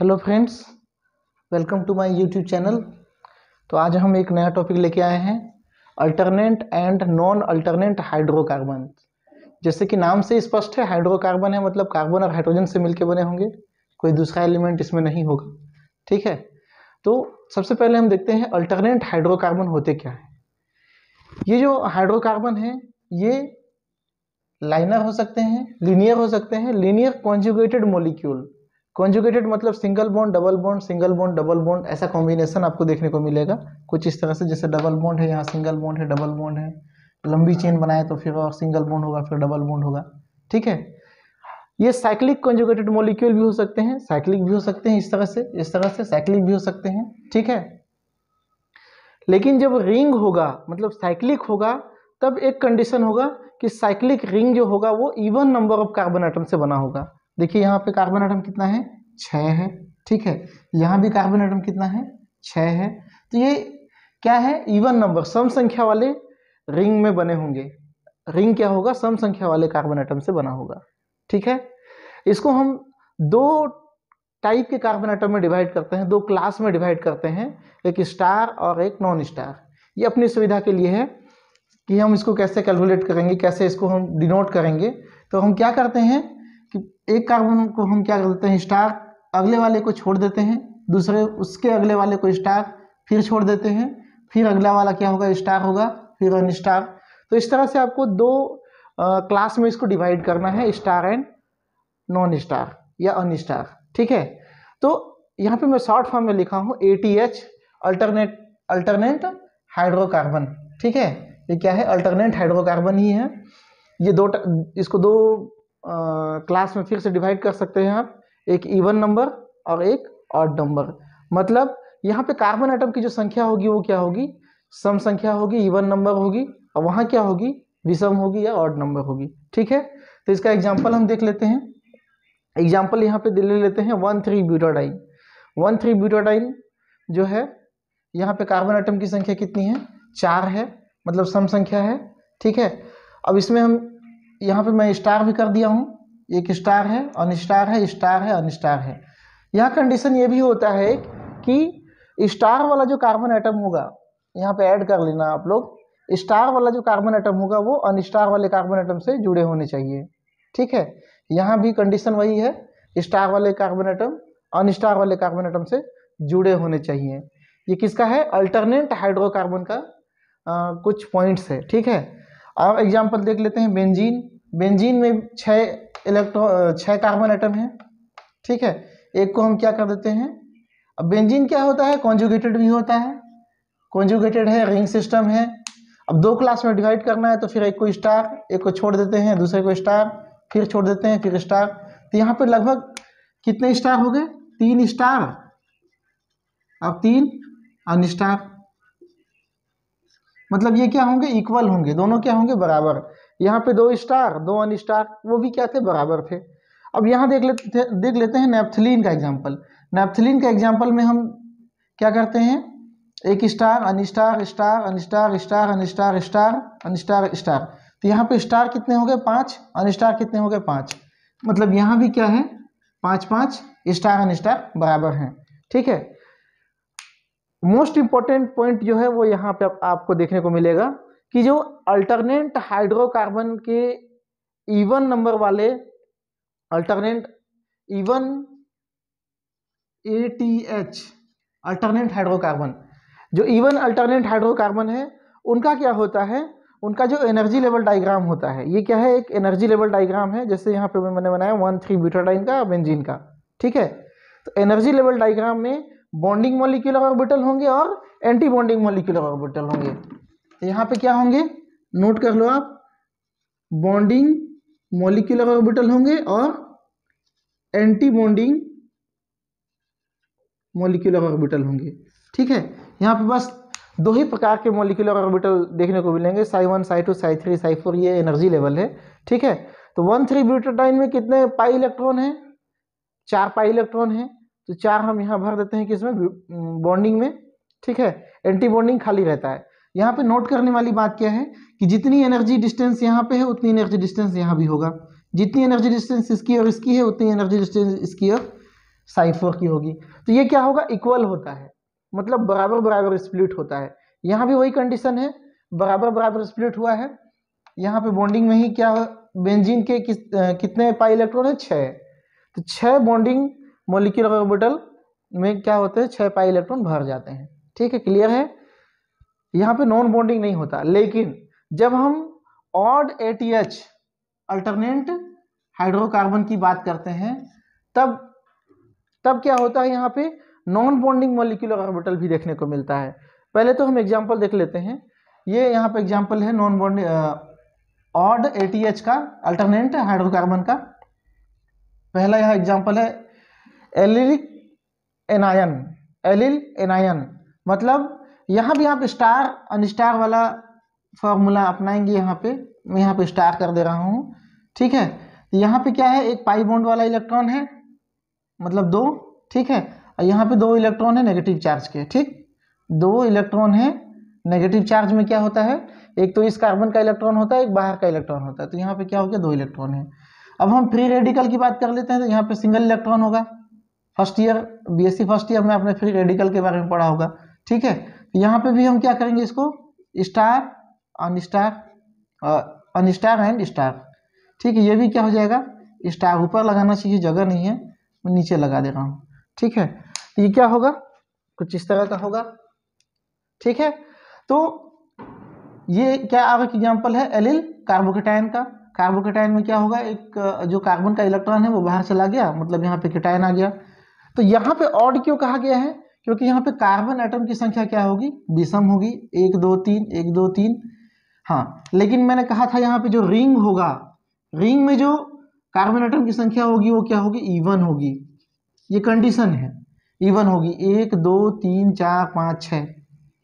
Hello friends welcome to my YouTube channel तो आज हम एक नया टॉपिक लेके आए हैं alternate and non alternate hydrocarbon जैसे कि नाम से स्पष्ट है हाइड्रोकार्बन है मतलब कार्बन और हाइड्रोजन से मिलके बने होंगे कोई दूसरा एलिमेंट इसमें नहीं होगा ठीक है तो सबसे पहले हम देखते हैं अल्टरनेट हाइड्रोकार्बन होते क्या है ये जो हाइड्रोकार्बन है ये लाइनर हो सकते हैं लीनियर हो सकते हैं लीनियर कॉन्जुगेटेड मोलिक्यूल कॉन्जुगेटेड मतलब single bond double bond single bond double bond ऐसा कॉम्बिनेशन आपको देखने को मिलेगा कुछ इस तरह से जैसे डबल बॉन्ड है यहाँ सिंगल बॉन्ड है डबल बॉन्ड है लंबी चेन बनाए तो फिर और सिंगल बॉन्ड होगा फिर डबल बॉन्ड होगा ठीक है ये साइक्लिक कॉन्जुगेटेड मोलिक्यूल भी हो सकते हैं साइक्लिक भी हो सकते हैं इस तरह से इस तरह से साइक्लिक भी हो सकते हैं ठीक है लेकिन जब रिंग होगा मतलब साइक्लिक होगा तब एक कंडीशन होगा कि साइक्लिक रिंग जो होगा वो even number of carbon atom से बना होगा देखिए यहाँ पे कार्बन आइटम कितना है छः है ठीक है यहाँ भी कार्बन आइटम कितना है छः है तो ये क्या है इवन नंबर सम संख्या वाले रिंग में बने होंगे रिंग क्या होगा सम संख्या वाले कार्बन आइटम से बना होगा ठीक है इसको हम दो टाइप के कार्बन आइटम में डिवाइड करते हैं दो क्लास में डिवाइड करते हैं एक स्टार और एक नॉन स्टार ये अपनी सुविधा के लिए है कि हम इसको कैसे कैलकुलेट करेंगे कैसे इसको हम डिनोट करेंगे तो हम क्या करते हैं एक कार्बन को हम क्या कर देते हैं स्टार अगले वाले को छोड़ देते हैं दूसरे उसके अगले वाले को स्टार फिर छोड़ देते हैं फिर अगला वाला क्या होगा स्टार होगा फिर अन स्टार तो इस तरह से आपको दो आ, क्लास में इसको डिवाइड करना है स्टार एंड नॉन स्टार या अन स्टार ठीक है तो यहाँ पे मैं शॉर्ट फॉर्म में लिखा हूँ A T H alternate alternate hydrocarbon ठीक है ये क्या है अल्टरनेट हाइड्रोकार्बन ही है ये दो इसको दो क्लास में फिर से डिवाइड कर सकते हैं आप एक इवन नंबर और एक ऑड नंबर मतलब यहाँ पे कार्बन आइटम की जो संख्या होगी वो क्या होगी सम संख्या होगी इवन नंबर होगी और वहाँ क्या होगी विषम होगी या ऑड नंबर होगी ठीक है तो इसका एग्जाम्पल हम देख लेते हैं एग्जाम्पल यहाँ पे ले लेते हैं one three butadiene one three butadiene जो है यहाँ पे कार्बन आइटम की संख्या कितनी है चार है मतलब सम संख्या है ठीक है अब इसमें हम यहाँ पे मैं स्टार भी कर दिया हूँ एक स्टार है अनस्टार है स्टार है अनस्टार है यहाँ कंडीशन ये भी होता है कि स्टार वाला जो कार्बन आइटम होगा यहाँ पे ऐड कर लेना आप लोग स्टार वाला जो कार्बन आइटम होगा वो अनस्टार वाले कार्बन आइटम से जुड़े होने चाहिए ठीक है यहाँ भी कंडीशन वही है स्टार वाले कार्बन आइटम अनस्टार वाले कार्बन आइटम से जुड़े होने चाहिए ये किसका है अल्टरनेट हाइड्रोकार्बन का आ, कुछ पॉइंट्स है ठीक है अब एग्जाम्पल देख लेते हैं बेंजीन बेंजीन में छः इलेक्ट्रॉन छः कार्बन एटम है ठीक है एक को हम क्या कर देते हैं अब बेंजीन क्या होता है कॉन्जुगेटेड भी होता है कॉन्जुगेटेड है रिंग सिस्टम है अब दो क्लास में डिवाइड करना है तो फिर एक को स्टार एक को छोड़ देते हैं दूसरे को स्टार फिर छोड़ देते हैं फिर स्टार तो यहाँ पे लगभग कितने स्टार हो गए तीन स्टार अब तीन अनस्टार स्टार मतलब ये क्या होंगे इक्वल होंगे दोनों क्या होंगे बराबर यहाँ पे दो स्टार दो अन स्टार वो भी क्या थे बराबर थे अब यहाँ देख लेते थे देख लेते हैं नेपथिलीन का एग्जाम्पल नेपथिलीन का एग्जाम्पल में हम क्या करते हैं एक star unstar star unstar star unstar star unstar star तो यहाँ पे स्टार कितने हो गए पाँच अन स्टार कितने हो गए पाँच मतलब यहाँ भी क्या है पाँच पाँच स्टार अन स्टार बराबर हैं ठीक है मोस्ट इंपॉर्टेंट पॉइंट जो है वो यहाँ पे आप, आपको देखने को मिलेगा कि जो अल्टरनेट हाइड्रोकार्बन के इवन नंबर वाले alternate even A T H alternate hydrocarbon जो इवन अल्टरनेट हाइड्रोकार्बन है उनका क्या होता है उनका जो एनर्जी लेवल डायग्राम होता है ये क्या है एक एनर्जी लेवल डायग्राम है जैसे यहाँ पे मैंने बनाया वन थ्री ब्यूटाडाइन का बेंजीन का ठीक है तो एनर्जी लेवल डायग्राम में बॉन्डिंग मॉलिक्यूलर ऑर्बिटल होंगे और एंटी बॉन्डिंग मॉलिक्यूलर ऑर्बिटल होंगे तो यहाँ पे क्या होंगे नोट कर लो आप बॉन्डिंग मोलिकुलर ऑर्बिटल होंगे और एंटी बॉन्डिंग मोलिकुलर ऑर्बिटल होंगे ठीक है यहाँ पे बस दो ही प्रकार के मोलिकुलर ऑर्बिटल देखने को मिलेंगे psi one psi two psi three psi four ये एनर्जी लेवल है ठीक है तो वन थ्री ब्यूटाडाइन में कितने पाई इलेक्ट्रॉन है चार पाई इलेक्ट्रॉन है तो चार हम यहाँ भर देते हैं कि इसमें बॉन्डिंग में ठीक है एंटी बॉन्डिंग खाली रहता है यहाँ पे नोट करने वाली बात क्या है कि जितनी एनर्जी डिस्टेंस यहाँ पे है उतनी एनर्जी डिस्टेंस यहाँ भी होगा जितनी एनर्जी डिस्टेंस इसकी और इसकी है उतनी एनर्जी डिस्टेंस इसकी और साइफर की होगी तो ये क्या होगा इक्वल होता है मतलब बराबर बराबर स्प्लिट होता है यहाँ भी वही कंडीशन है बराबर बराबर स्प्लिट हुआ है यहाँ पे बॉन्डिंग में ही क्या बेंजीन के किस कितने पाई इलेक्ट्रॉन है छः तो छः बॉन्डिंग मोलिकुलर ऑर्बिटल में क्या होते हैं छः पाई इलेक्ट्रॉन भर जाते हैं ठीक है क्लियर है यहाँ पे नॉन बॉन्डिंग नहीं होता लेकिन जब हम odd A T H alternate hydrocarbon की बात करते हैं तब तब क्या होता है यहाँ पे नॉन बॉन्डिंग मोलिकुलर ऑर्बिटल भी देखने को मिलता है पहले तो हम एग्जाम्पल देख लेते हैं ये यहाँ पे एग्जाम्पल है non bonding odd A T H का अल्टरनेट हाइड्रोकार्बन का पहला यहाँ एग्जाम्पल है एलिल एनायन एलिल एनायन मतलब यहाँ भी आप स्टार अनस्टार वाला फॉर्मूला अपनाएंगे यहाँ पे मैं यहाँ पे स्टार कर दे रहा हूँ ठीक है तो यहाँ पे क्या है एक पाई बॉन्ड वाला इलेक्ट्रॉन है मतलब दो ठीक है और यहाँ पे दो इलेक्ट्रॉन है नेगेटिव चार्ज के ठीक दो इलेक्ट्रॉन है नेगेटिव चार्ज में क्या होता है एक तो इस कार्बन का इलेक्ट्रॉन होता है एक बाहर का इलेक्ट्रॉन होता है तो यहाँ पे क्या हो गया दो इलेक्ट्रॉन है अब हम फ्री रेडिकल की बात कर लेते हैं तो यहाँ पे सिंगल इलेक्ट्रॉन होगा first year BSc first year में आपने फ्री रेडिकल के बारे में पढ़ा होगा ठीक है यहाँ पे भी हम क्या करेंगे इसको star unstar unstar and star ठीक है ये भी क्या हो जाएगा स्टार ऊपर लगाना चाहिए जगह नहीं है मैं नीचे लगा दे रहा हूँ ठीक है तो ये क्या होगा कुछ इस तरह का होगा ठीक है तो ये क्या एक एग्जाम्पल है एलिल कार्बोकेटाइन का कार्बोकेटाइन में क्या होगा एक जो कार्बन का इलेक्ट्रॉन है वो बाहर चला गया मतलब यहाँ पे कैटाइन आ गया तो यहाँ पे ऑड क्यों कहा गया है क्योंकि यहाँ पे कार्बन एटम की संख्या क्या होगी विषम होगी एक दो तीन एक दो तीन हाँ लेकिन मैंने कहा था यहाँ पे जो रिंग होगा रिंग में जो कार्बन एटम की संख्या होगी वो क्या होगी इवन होगी ये कंडीशन है इवन होगी एक दो तीन चार पाँच छः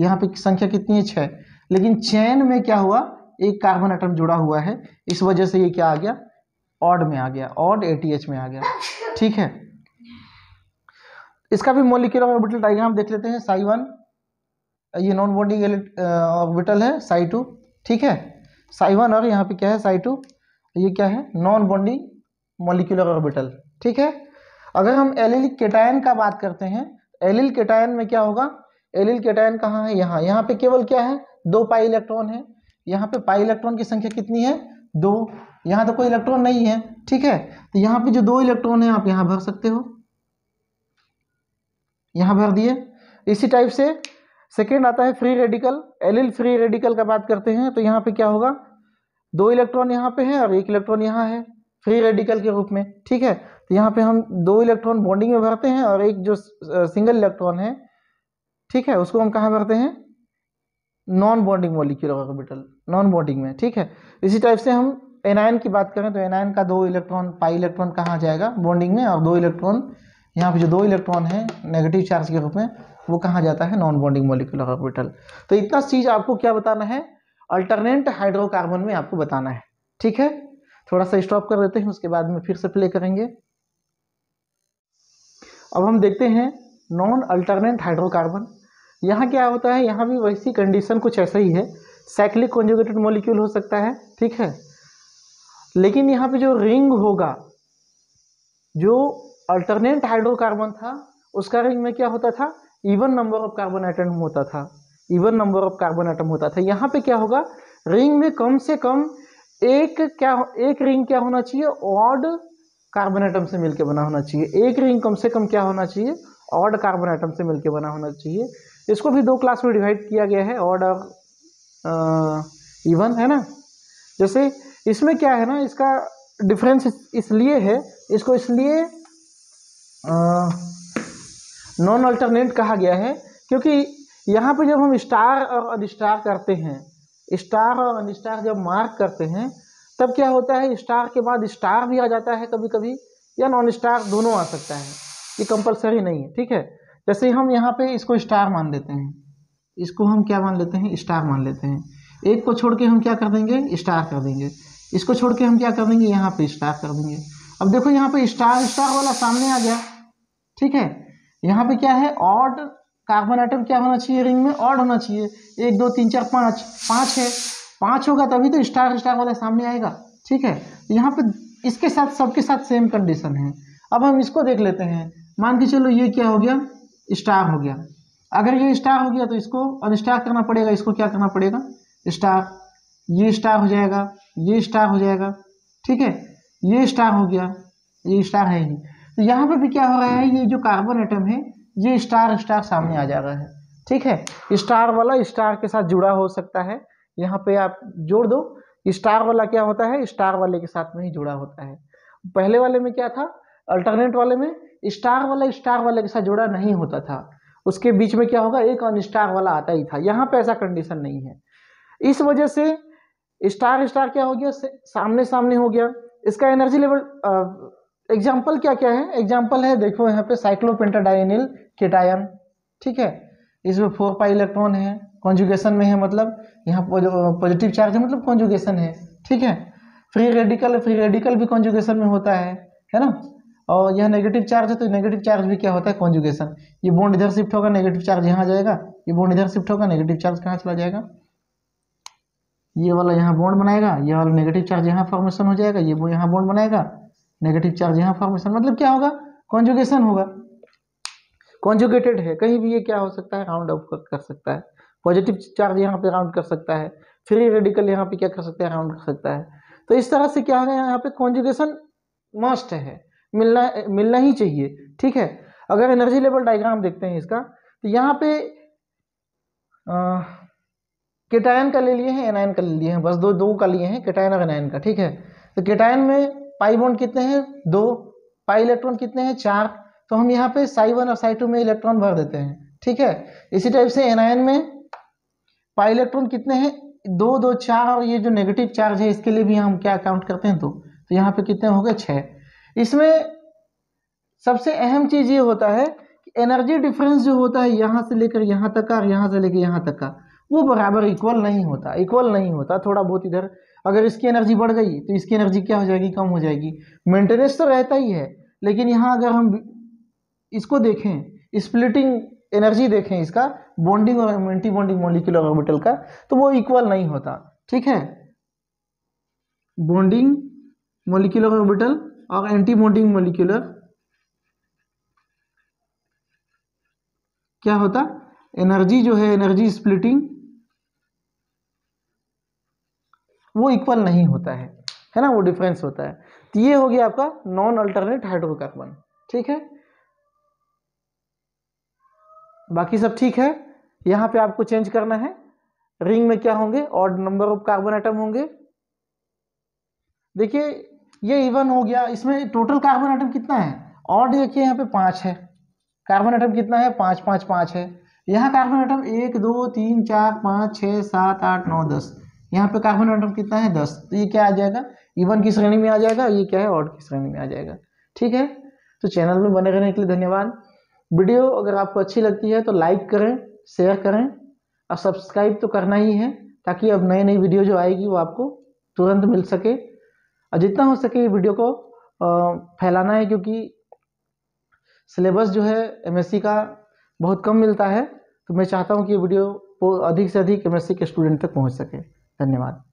यहाँ पे संख्या कितनी है छः लेकिन चैन में क्या हुआ एक कार्बन एटम जुड़ा हुआ है इस वजह से ये क्या आ गया ऑड में आ गया ऑड एटीएच में आ गया ठीक है इसका भी मोलिक्यूलर ऑर्बिटल डायग्राम देख लेते हैं साई वन ये नॉन बॉन्डिंग ऑर्बिटल है साई टू ठीक है साई वन और यहाँ पे क्या है साई टू ये क्या है नॉन बॉन्डिंग मोलिकुलर ऑर्बिटल ठीक है अगर हम एलिल केटायन का बात करते हैं एलिल केटायन में क्या होगा एलिल केटायन कहाँ है यहाँ यहाँ पे केवल क्या है दो पाई इलेक्ट्रॉन है यहाँ पे पाई इलेक्ट्रॉन की संख्या कितनी है दो यहाँ तो कोई इलेक्ट्रॉन नहीं है ठीक है तो यहाँ पे जो दो इलेक्ट्रॉन है आप यहाँ भर सकते हो यहाँ भर दिए इसी टाइप से सेकेंड आता है free radical allyl free radical का बात करते हैं तो यहाँ पे क्या होगा दो इलेक्ट्रॉन यहाँ पे है और एक इलेक्ट्रॉन यहाँ है फ्री रेडिकल के रूप में ठीक है तो यहाँ पे हम दो इलेक्ट्रॉन बॉन्डिंग में भरते हैं और एक जो सिंगल इलेक्ट्रॉन है ठीक है उसको हम कहाँ भरते हैं non bonding molecule orbital non bonding में ठीक है इसी टाइप से हम एनायन की बात करें तो एनायन का दो इलेक्ट्रॉन पाई इलेक्ट्रॉन कहाँ जाएगा बॉन्डिंग में और दो इलेक्ट्रॉन यहाँ पे जो दो इलेक्ट्रॉन है नेगेटिव चार्ज के रूप में वो कहाँ जाता है नॉन बॉन्डिंग मोलिकुलर ऑर्बिटल तो इतना चीज़ आपको क्या बताना है अल्टरनेट हाइड्रोकार्बन में आपको बताना है ठीक है थोड़ा सा स्टॉप कर देते हैं उसके बाद में फिर से प्ले करेंगे अब हम देखते हैं नॉन अल्टरनेट हाइड्रोकार्बन यहाँ क्या होता है यहाँ भी वैसी कंडीशन कुछ ऐसा ही है साइक्लिक कॉन्जुगेटेड मॉलिक्यूल हो सकता है ठीक है लेकिन यहाँ पे जो रिंग होगा जो अल्टरनेट हाइड्रोकार्बन था उसका रिंग में क्या होता था even number of carbon atom होता था even number of carbon atom होता था यहाँ पे क्या होगा रिंग में कम से कम एक क्या एक रिंग क्या होना चाहिए ऑड कार्बन आइटम से मिलकर बना होना चाहिए एक रिंग कम से कम क्या होना चाहिए ऑड कार्बन आइटम से मिलकर बना होना चाहिए इसको भी दो क्लास में डिवाइड किया गया है ऑड और इवन है ना जैसे इसमें क्या है ना इसका डिफरेंस इसलिए है इसको इसलिए नॉन अल्टरनेट कहा गया है क्योंकि यहाँ पे जब हम स्टार और अनस्टार करते हैं स्टार और अनस्टार जब मार्क करते हैं तब क्या होता है स्टार के बाद स्टार भी आ जाता है कभी कभी या नॉन स्टार दोनों आ सकता है ये कंपलसरी नहीं है ठीक है जैसे हम यहाँ पे इसको स्टार मान लेते हैं इसको हम क्या मान लेते हैं स्टार मान लेते हैं एक को छोड़ के हम क्या कर देंगे स्टार कर देंगे इसको छोड़ के हम क्या कर देंगे यहाँ पे स्टार कर देंगे अब देखो यहाँ पे स्टार स्टार वाला सामने आ गया ठीक है यहाँ पे क्या है ऑड कार्बन आइटम क्या होना चाहिए रिंग में ऑड होना चाहिए एक दो तीन चार पाँच पाँच है पाँच होगा तभी तो स्टार स्टार वाला सामने आएगा ठीक है तो यहाँ पे इसके साथ सबके साथ सेम कंडीशन है अब हम इसको देख लेते हैं मान के चलो ये क्या हो गया स्टार हो गया अगर ये स्टार हो गया तो इसको अनस्टार करना पड़ेगा इसको क्या करना पड़ेगा स्टार ये स्टार हो जाएगा ये स्टार हो जाएगा ठीक है ये स्टार हो गया ये स्टार है ही तो यहाँ पर भी क्या हो रहा है ये जो कार्बन एटम है ये स्टार स्टार सामने आ जा रहा है ठीक है स्टार वाला स्टार के साथ जुड़ा हो सकता है यहाँ पे आप जोड़ दो स्टार वाला क्या होता है स्टार वाले के साथ में ही जुड़ा होता है पहले वाले में क्या था अल्टरनेट वाले में स्टार वाला स्टार वाले के साथ जुड़ा नहीं होता था उसके बीच में क्या होगा एक अनस्टार वाला आता ही था यहाँ पे ऐसा कंडीशन नहीं है इस वजह से स्टार स्टार क्या हो गया सामने सामने हो गया इसका एनर्जी लेवल एग्जाम्पल क्या क्या है एग्जाम्पल है देखो यहाँ पे साइक्लोपेंटाडाइनिल केटायन ठीक है इसमें फोर पाई इलेक्ट्रॉन है कॉन्जुगेशन में है मतलब यहाँ पॉजिटिव चार्ज है मतलब कॉन्जुगेशन है ठीक है फ्री रेडिकल फ्री रेडिकल भी कॉन्जुगेशन में होता है है ना और यह नेगेटिव चार्ज है तो नेगेटिव चार्ज भी क्या होता है कॉन्जुगेशन ये बॉन्ड इधर शिफ्ट होगा नेगेटिव चार्ज यहाँ आ जाएगा ये बॉन्ड इधर शिफ्ट होगा नेगेटिव चार्ज कहाँ चला जाएगा ये वाला यहाँ बॉन्ड बनाएगा ये वाला नेगेटिव चार्ज यहाँ फॉर्मेशन हो जाएगा ये वो यहाँ बॉन्ड बनाएगा नेगेटिव चार्ज यहाँ फॉर्मेशन मतलब क्या होगा कॉन्जुगेशन होगा कॉन्जुगेटेड है कहीं भी ये क्या हो सकता है राउंड अप कर सकता है पॉजिटिव चार्ज यहाँ पे राउंड कर सकता है फ्री रेडिकल यहाँ पे क्या कर सकता है राउंड कर सकता है तो इस तरह से क्या है यहाँ पे कॉन्जुगेशन मस्ट है मिलना मिलना ही चाहिए ठीक है अगर एनर्जी लेवल डायग्राम देखते हैं इसका तो यहाँ पे आ, केटायन का ले लिए हैं एनायन का ले लिए हैं बस दो दो का लिए हैं केटायन और एनायन का ठीक है तो केटायन में पाई बॉन्ड कितने हैं दो पाई इलेक्ट्रॉन कितने हैं चार तो हम यहाँ पे साई वन और साई टू में इलेक्ट्रॉन भर देते हैं ठीक है इसी टाइप से एनायन में पाई इलेक्ट्रॉन कितने हैं दो दो चार और ये जो नेगेटिव चार्ज है इसके लिए भी हम क्या काउंट करते हैं दो तो? तो यहाँ पे कितने हो गए छः इसमें सबसे अहम चीज़ ये होता है कि एनर्जी डिफरेंस जो होता है यहाँ से लेकर यहाँ तक का और यहाँ से लेकर यहाँ तक का वो बराबर इक्वल नहीं होता इक्वल नहीं होता थोड़ा बहुत इधर अगर इसकी एनर्जी बढ़ गई तो इसकी एनर्जी क्या हो जाएगी कम हो जाएगी मेंटेनेंस तो रहता ही है लेकिन यहाँ अगर हम इसको देखें स्प्लिटिंग एनर्जी देखें इसका बॉन्डिंग और एंटी बॉन्डिंग मोलिकुलर ऑर्बिटल का तो वो इक्वल नहीं होता ठीक है बॉन्डिंग मोलिकुलर ऑर्बिटल और एंटी बॉन्डिंग मोलिकुलर क्या होता एनर्जी जो है एनर्जी स्प्लिटिंग वो इक्वल नहीं होता है है ना वो डिफरेंस होता है तो ये हो गया आपका नॉन अल्टरनेट हाइड्रोकार्बन ठीक है बाकी सब ठीक है यहाँ पे आपको चेंज करना है रिंग में क्या होंगे और नंबर ऑफ कार्बन आइटम होंगे देखिए ये इवन हो गया इसमें टोटल कार्बन आइटम कितना है और देखिए यहाँ पे पाँच है कार्बन आइटम कितना है पाँच पाँच पाँच है यहाँ कार्बन आइटम एक दो तीन चार पाँच छः सात आठ नौ दस यहाँ पे कार्बन एटम कितना है दस तो ये क्या आ जाएगा इवन की श्रेणी में आ जाएगा ये क्या है ऑड की श्रेणी में आ जाएगा ठीक है तो चैनल में बने रहने के लिए धन्यवाद वीडियो अगर आपको अच्छी लगती है तो लाइक करें शेयर करें और सब्सक्राइब तो करना ही है ताकि अब नई नई वीडियो जो आएगी वो आपको तुरंत मिल सके और जितना हो सके ये वीडियो को फैलाना है क्योंकि सिलेबस जो है एम का बहुत कम मिलता है तो मैं चाहता हूँ कि ये वीडियो अधिक से अधिक एम के स्टूडेंट तक पहुँच सके धन्यवाद